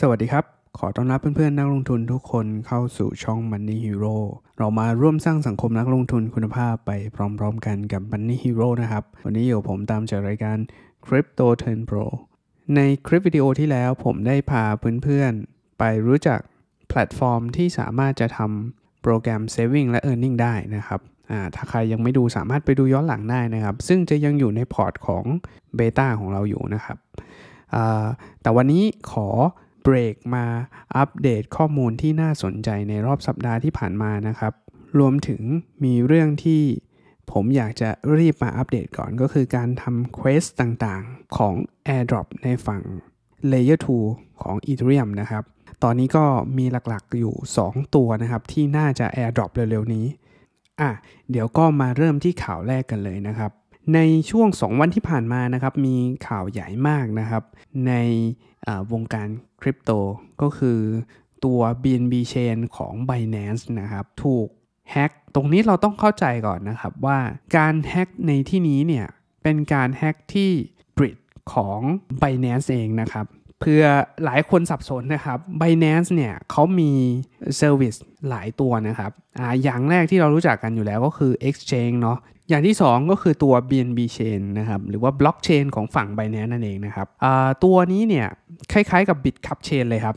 สวัสดีครับ ขอต้อนรับเพื่อนๆนักลงทุนทุกคนเข้าสู่ช่อง Money Hero เรามาร่วมสร้างสังคมนักลงทุนคุณภาพไปพร้อมๆกันกับ Money Hero นะครับ วันนี้อยู่ผมตามจากรายการ Crypto Turn Pro ในคลิปวิดีโอที่แล้วผมได้พาเพื่อนๆไปรู้จักแพลตฟอร์มที่สามารถจะทำโปรแกรม Saving และ Earning ได้นะครับ ถ้าใครยังไม่ดูสามารถไปดูย้อนหลังได้นะครับ ซึ่งจะยังอยู่ในพอร์ตของเบต้าของเราอยู่นะครับแต่วันนี้ขอเบรกมาอัปเดตข้อมูลที่น่าสนใจในรอบสัปดาห์ที่ผ่านมานะครับ รวมถึงมีเรื่องที่ผมอยากจะรีบมาอัปเดตก่อนก็คือการทำเควสต่างๆของ AirDrop ในฝั่ง Layer 2 ของ Ethereum นะครับ ตอนนี้ก็มีหลักๆอยู่ 2 ตัวนะครับที่น่าจะ AirDrop เร็วๆนี้อ่ะเดี๋ยวก็มาเริ่มที่ข่าวแรกกันเลยนะครับในช่วง 2 วันที่ผ่านมานะครับมีข่าวใหญ่มากนะครับในวงการคริปโตก็คือตัว BNB Chain ของ Binance นะครับถูกแฮ็กตรงนี้เราต้องเข้าใจก่อนนะครับว่าการแฮ็กในที่นี้เนี่ยเป็นการแฮ็กที่บริดของ Binance เองนะครับเพื่อหลายคนสับสนนะครับ Binance เนี่ยเขามีเซอร์วิสหลายตัวนะครับออย่างแรกที่เรารู้จักกันอยู่แล้วก็คือ Exchange เนาะอย่างที่ 2 ก็คือตัว BNB Chain นะครับหรือว่าบล็อกเชนของฝั่ง Binance นั่นเองนะครับตัวนี้เนี่ยคล้ายๆกับ BitCup Chain เลยครับ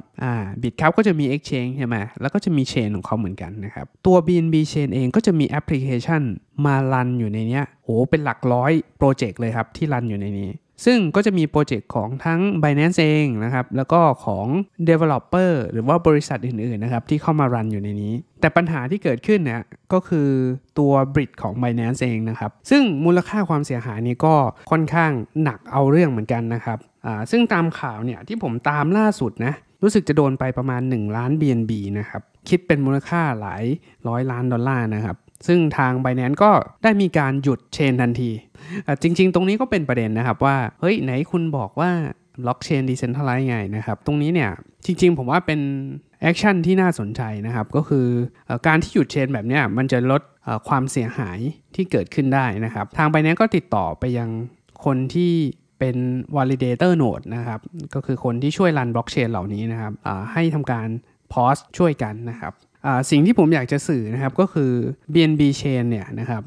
บิตคัพก็จะมี Exchange ใช่ไหมแล้วก็จะมีเชนของเขาเหมือนกันนะครับตัว BNB Chain เองก็จะมีแอปพลิเคชันมารันอยู่ในนี้โอ้เป็นหลักร้อยโปรเจกต์เลยครับ ที่รันอยู่ในนี้ซึ่งก็จะมีโปรเจกต์ของทั้ง Binance เองนะครับ แล้วก็ของ Developer หรือว่าบริษัทอื่นๆนะครับที่เข้ามารันอยู่ในนี้ แต่ปัญหาที่เกิดขึ้นเนี่ยก็คือตัวบริดของ Binance เองนะครับ ซึ่งมูลค่าความเสียหายนี้ก็ค่อนข้างหนักเอาเรื่องเหมือนกันนะครับซึ่งตามข่าวเนี่ยที่ผมตามล่าสุดนะรู้สึกจะโดนไปประมาณ 1 ล้าน BNB นะครับคิดเป็นมูลค่าหลายร้อยล้านดอลลาร์นะครับซึ่งทาง b บ n a n c e ก็ได้มีการหยุดเชนทันที จริง ๆ ตรงนี้ก็เป็นประเด็นนะครับว่า เฮ้ยไหนคุณบอกว่าบล็อกเชนดิเซนทัลไลซ์ไงนะครับ ตรงนี้เนี่ยจริง ๆผมว่าเป็นแอคชั่นที่น่าสนใจนะครับ ก็คือการที่หยุดเชนแบบนี้มันจะลดความเสียหายที่เกิดขึ้นได้นะครับ ทางไปนี้ก็ติดต่อไปยังคนที่เป็น validator node นะครับก็คือคนที่ช่วยรันบล็อกเชนเหล่านี้นะครับให้ทำการพอสช่วยกันนะครับสิ่งที่ผมอยากจะสื่อนะครับก็คือ BNB Chain เนี่ยนะครับ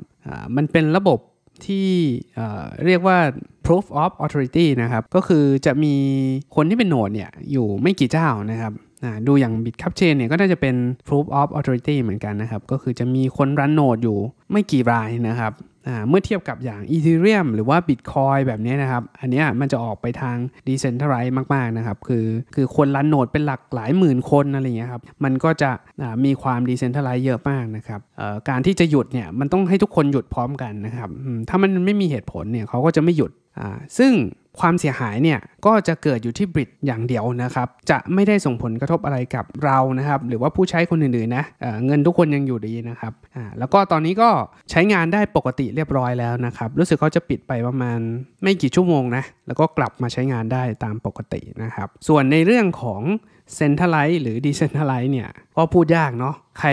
มันเป็นระบบที่เรียกว่า proof of authority นะครับ ก็คือจะมีคนที่เป็นโนดเนี่ยอยู่ไม่กี่เจ้านะครับดูอย่างบิตคัพเชนเนี่ยก็น่าจะเป็น proof of authority เหมือนกันนะครับ ก็คือจะมีคนรันโนดอยู่ไม่กี่รายนะครับเมื่อเทียบกับอย่าง Ethereum หรือว่า Bitcoin แบบนี้นะครับ อันนี้มันจะออกไปทาง Decentralized มากๆนะครับ คือคือคนรันโนดเป็นหลักหลายหมื่นคนอะไรเงี้ยครับ มันก็จะมีความ Decentralized เยอะมากนะครับการที่จะหยุดเนี่ยมันต้องให้ทุกคนหยุดพร้อมกันนะครับถ้ามันไม่มีเหตุผลเนี่ยเขาก็จะไม่หยุดซึ่งความเสียหายเนี่ยก็จะเกิดอยู่ที่บริดอย่างเดียวนะครับจะไม่ได้ส่งผลกระทบอะไรกับเรานะครับหรือว่าผู้ใช้คนอื่นๆนะเเงินทุกคนยังอยู่ดีนะครับแล้วก็ตอนนี้ก็ใช้งานได้ปกติเรียบร้อยแล้วนะครับรู้สึกเขาจะปิดไปประมาณไม่กี่ชั่วโมงนะแล้วก็กลับมาใช้งานได้ตามปกตินะครับส่วนในเรื่องของเซ็นทรัลไลท์หรือดีเซ็นทรัลไลท์เนี่ยก็พูดยากเนาะใคร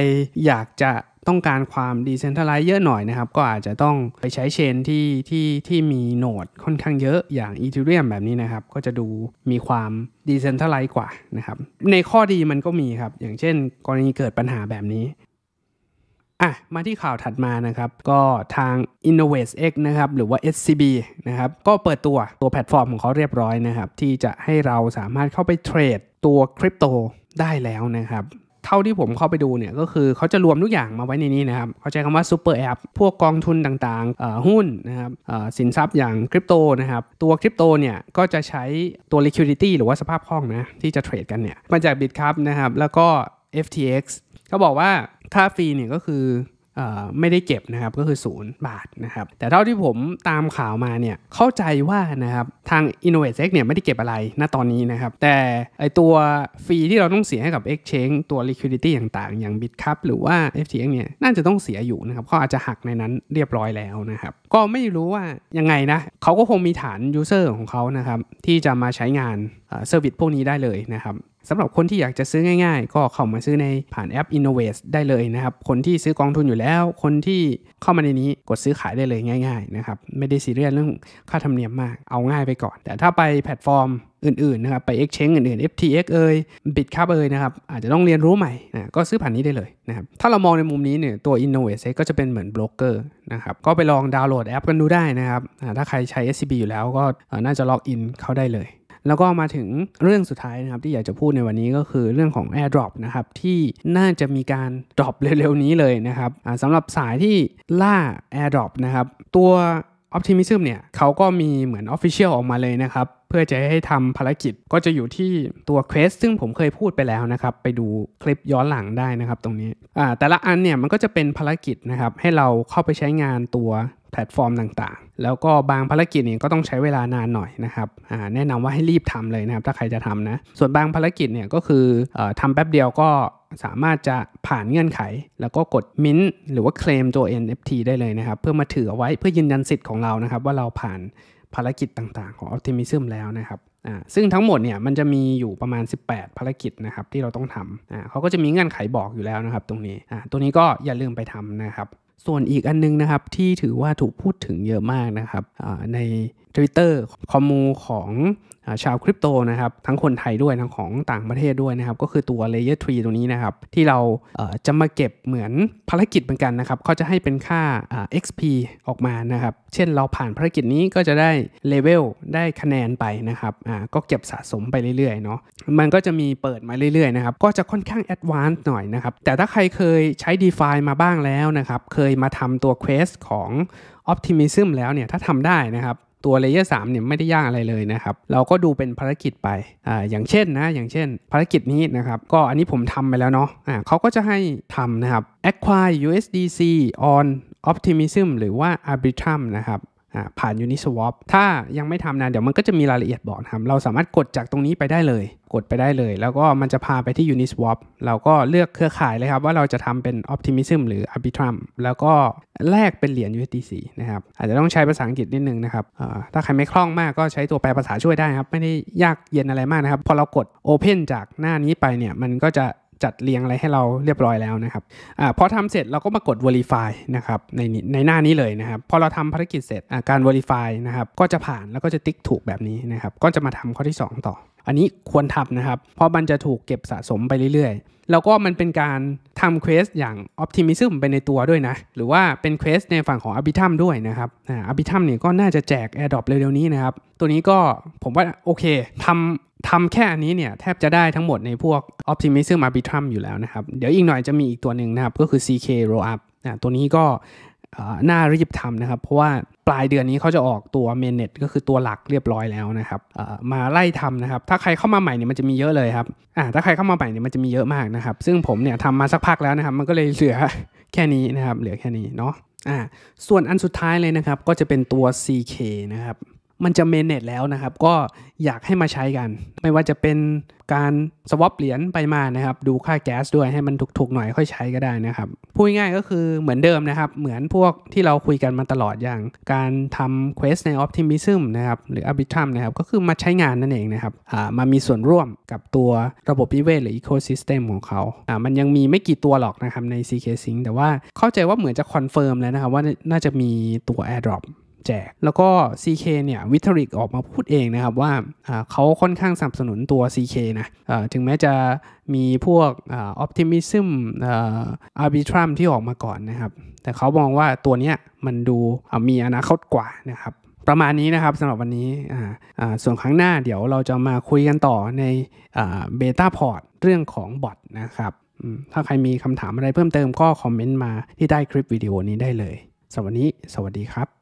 อยากจะต้องการความดีเซนทัลไลซ์เยอะหน่อยนะครับ ก็อาจจะต้องไปใช้เชนที่ที่ที่มีโนดค่อนข้างเยอะอย่างอีทูเรียมแบบนี้นะครับก็จะดูมีความดีเซนทัลไลซ์กว่านะครับ ในข้อดีมันก็มีครับ อย่างเช่นกรณีเกิดปัญหาแบบนี้อ่ะมาที่ข่าวถัดมานะครับ ก็ทาง Innovate X นะครับหรือว่า SCB นะครับก็เปิดตัวตัวแพลตฟอร์มของเขาเรียบร้อยนะครับ ที่จะให้เราสามารถเข้าไปเทรดตัวคริปโตได้แล้วนะครับเท่าที่ผมเข้าไปดูเนี่ยก็คือเขาจะรวมทุกอย่างมาไว้ในนี้นะครับเขาใช้คำว่าซูเปอร์แอปพวกกองทุนต่างๆ หุ้นนะครับสินทรัพย์อย่างคริปโตนะครับ ตัวคริปโตเนี่ยก็จะใช้ตัว liquidity หรือว่าสภาพคล่องนะที่จะเทรดกันเนี่ยมาจากบิตครับนะครับแล้วก็ FTX เขาบอกว่าค่าฟรีเนี่ยก็คือไม่ได้เก็บนะครับก็คือ 0 บาทนะครับแต่เท่าที่ผมตามข่าวมาเนี่ยเข้าใจว่านะครับทาง InnovateX เนี่ยไม่ได้เก็บอะไรณตอนนี้นะครับ แต่ไอตัวฟรีที่เราต้องเสียให้กับ Exchange ตัว liquidity ต่างๆ อย่าง Bitcup หรือว่า FTX เนี่ยน่าจะต้องเสียอยู่นะครับเขาอาจจะหักในนั้นเรียบร้อยแล้วนะครับก็ไม่รู้ว่ายังไงนะเขาก็คงมีฐาน user ของเขานะครับที่จะมาใช้งานเซอร์วิสพวกนี้ได้เลยนะครับสำหรับคนที่อยากจะซื้อง่าย ๆ ก็เข้ามาซื้อในผ่านแอป Innovate ได้เลยนะครับคนที่ซื้อกองทุนอยู่แล้ว คนที่เข้ามาในนี้กดซื้อขายได้เลยง่ายๆนะครับไม่ได้ซีเรียสเรื่องค่าธรรมเนียมมากเอาง่ายไปก่อน แต่ถ้าไปแพลตฟอร์มอื่นๆนะครับไป Exchange อื่นๆ FTX เอ่ย Bitcup เอ่ยนะครับอาจจะต้องเรียนรู้ใหม่นะก็ซื้อผ่านนี้ได้เลยนะครับถ้าเรามองในมุมนี้เนี่ยตัว Innovate ก็จะเป็นเหมือนบล็อกเกอร์นะครับก็ไปลองดาวน์โหลดแอปกันดูได้นะครับถ้าใครใช้ SCB อยู่แล้วก็น่าจะล็อกอินเข้าได้เลยแล้วก็มาถึงเรื่องสุดท้ายนะครับ ที่อยากจะพูดในวันนี้ก็คือเรื่องของ AirDrop นะครับ ที่น่าจะมีการดรอปเร็วๆ นี้เลยนะครับสำหรับสายที่ล่า AirDrop นะครับ ตัว Optimism เนี่ยเขาก็มีเหมือน Official ออกมาเลยนะครับเพื่อจะให้ทำภารกิจก็จะอยู่ที่ตัว Quest ซึ่งผมเคยพูดไปแล้วนะครับ ไปดูคลิปย้อนหลังได้นะครับตรงนี้ แต่ละอันเนี่ยมันก็จะเป็นภารกิจนะครับให้เราเข้าไปใช้งานตัวแพลตฟอร์มต่าง ๆ แล้วก็บางภารกิจเนี่ยก็ต้องใช้เวลานานหน่อยนะครับ แนะนำว่าให้รีบทำเลยนะครับ ถ้าใครจะทำนะ ส่วนบางภารกิจเนี่ยก็คืออทำแป๊บเดียวก็สามารถจะผ่านเงื่อนไข แล้วก็กดมิ้นหรือว่าเคลมตัว NFT ได้เลยนะครับ เพื่อมาถือเอาไว้เพื่อยืนยันสิทธิ์ของเรานะครับ ว่าเราผ่านภารกิจต่างๆของ Optimism แล้วนะครับอ่าซึ่งทั้งหมดเนี่ยมันจะมีอยู่ประมาณ 18 ภารกิจนะครับ ที่เราต้องทำอ่าเขาก็จะมีเงื่อนไขบอกอยู่แล้วนะครับตรงนี้อ่าตัวนี้ก็อย่าลืมไปทำนะครับ ส่วนอีกอันนึงนะครับที่ถือว่าถูกพูดถึงเยอะมากนะครับใน Twitter คอมมูของชาวคริปโตนะครับทั้งคนไทยด้วย ทั้งของต่างประเทศด้วยนะครับ ก็คือตัว Layer 3ตัวนี้นะครับที่เราจะมาเก็บเหมือนภารกิจเหมือนกันนะครับเขาจะให้เป็นค่า XP ออกมานะครับ เช่นเราผ่านภารกิจนี้ก็จะได้เลเวลได้คะแนนไปนะครับก็เก็บสะสมไปเรื่อยๆเนาะมันก็จะมีเปิดมาเรื่อยๆนะครับก็จะค่อนข้างแอดวานซ์หน่อยนะครับแต่ถ้าใครเคยใช้ d e f ามาบ้างแล้วนะครับ เคยมาทำตัวเควสของ Optimism แล้วเนี่ยถ้าทำได้นะครับตัวเลเยอร์สามเนี่ยไม่ได้ยากอะไรเลยนะครับ เราก็ดูเป็นภารกิจไปอ่าอย่างเช่นนะ อย่างเช่นภารกิจนี้นะครับ ก็อันนี้ผมทำไปแล้วเนาะอ่าเขาก็จะให้ทำนะครับ acquire USDC on optimism หรือว่า arbitrum นะครับผ่าน Uniswap ถ้ายังไม่ทำนะเดี๋ยวมันก็จะมีรายละเอียดบอกนะครับ เราสามารถกดจากตรงนี้ไปได้เลย กดไปได้เลย แล้วก็มันจะพาไปที่ Uniswap เราก็เลือกเครือข่ายเลยครับว่าเราจะทำเป็น Optimism หรือ Arbitrum แล้วก็แลกเป็นเหรียญ USDC นะครับ อาจจะต้องใช้ภาษาอังกฤษนิดนึงนะครับ ถ้าใครไม่คล่องมากก็ใช้ตัวแปลภาษาช่วยได้ครับ ไม่ได้ยากเย็นอะไรมากนะครับ พอเรากด Open จากหน้านี้ไปเนี่ยมันก็จะจัดเรียงอะไรให้เราเรียบร้อยแล้วนะครับอพอทำเสร็จเราก็มากด verify นะครับในในหน้านี้เลยนะครับ พอเราทำภารกิจเสร็จการ verify นะครับก็จะผ่านแล้วก็จะติ๊กถูกแบบนี้นะครับ ก็จะมาทำข้อที่ 2 ต่ออันนี้ควรทำนะครับ เพราะมันจะถูกเก็บสะสมไปเรื่อยๆ แล้วก็มันเป็นการทำเควสอย่างออพติมิซึมไปในตัวด้วยนะ หรือว่าเป็นเควสในฝั่งของอ b ิทัมด้วยนะครับอบิทัมเนี่ยก็น่าจะแจก a i r d r o ปเร็วๆนี้นะครับ ตัวนี้ก็ผมว่าโอเคทำทำแค่อันนี้เนี่ยแทบจะได้ทั้งหมดในพวก Optimism Arbitrum อยู่แล้วนะครับ เดี๋ยวอีกหน่อยจะมีอีกตัวหนึ่งนะครับก็คือ CK Roll Up ตัวนี้ก็น่ารีบทำนะครับ เพราะว่าปลายเดือนนี้เขาจะออกตัวเมนเน็ตก็คือตัวหลักเรียบร้อยแล้วนะครับมาไล่ทำนะครับถ้าใครเข้ามาใหม่เนี่ยมันจะมีเยอะเลยครับถ้าใครเข้ามาใหม่เนี่ยมันจะมีเยอะมากนะครับ ซึ่งผมเนี่ยทำมาสักพักแล้วนะครับมันก็เลยเหลือแค่นี้นะครับเหลือแค่นี้เนาะอ่าส่วนอันสุดท้ายเลยนะครับก็จะเป็นตัว CK นะครับมันจะเมนเนตแล้วนะครับ ก็อยากให้มาใช้กัน ไม่ว่าจะเป็นการสวอปเหรียญไปมานะครับ ดูค่าแก๊สด้วยให้มันถูกๆ หน่อย ค่อยใช้ก็ได้นะครับ พูดง่ายก็คือเหมือนเดิมนะครับ เหมือนพวกที่เราคุยกันมาตลอดอย่าง การทำ Quest ใน Optimism นะครับ หรือ Arbitrum นะครับ ก็คือมาใช้งานนั่นเองนะครับมามีส่วนร่วมกับตัวระบบนิเวศหรือ Ecosystem ของเขา อ่า มันยังมีไม่กี่ตัวหรอกนะครับ ใน CK Sync แต่ว่าเข้าใจว่าเหมือนจะคอนเฟิร์มแล้วนะครับว่าน่าจะมีตัว AirDrop แจกแล้วก็ CK เนี่ยวิทริกออกมาพูดเองนะครับว่าเขาค่อนข้างสนับสนุนตัว CK นะถึงแม้จะมีพวกออปติมิซึมอาร์บิทรัมที่ออกมาก่อนนะครับ แต่เขามองว่าตัวเนี้ยมันดูมีอนาคตกว่านะครับ ประมาณนี้นะครับสำหรับวันนี้ส่วนครั้งหน้าเดี๋ยวเราจะมาคุยกันต่อในเบต้าพอร์ตเรื่องของบอทนะครับถ้าใครมีคำถามอะไรเพิ่มเติมก็คอมเมนต์มาที่ใต้คลิปวิดีโอนี้ได้เลย สวัสดีสวัสดีครับ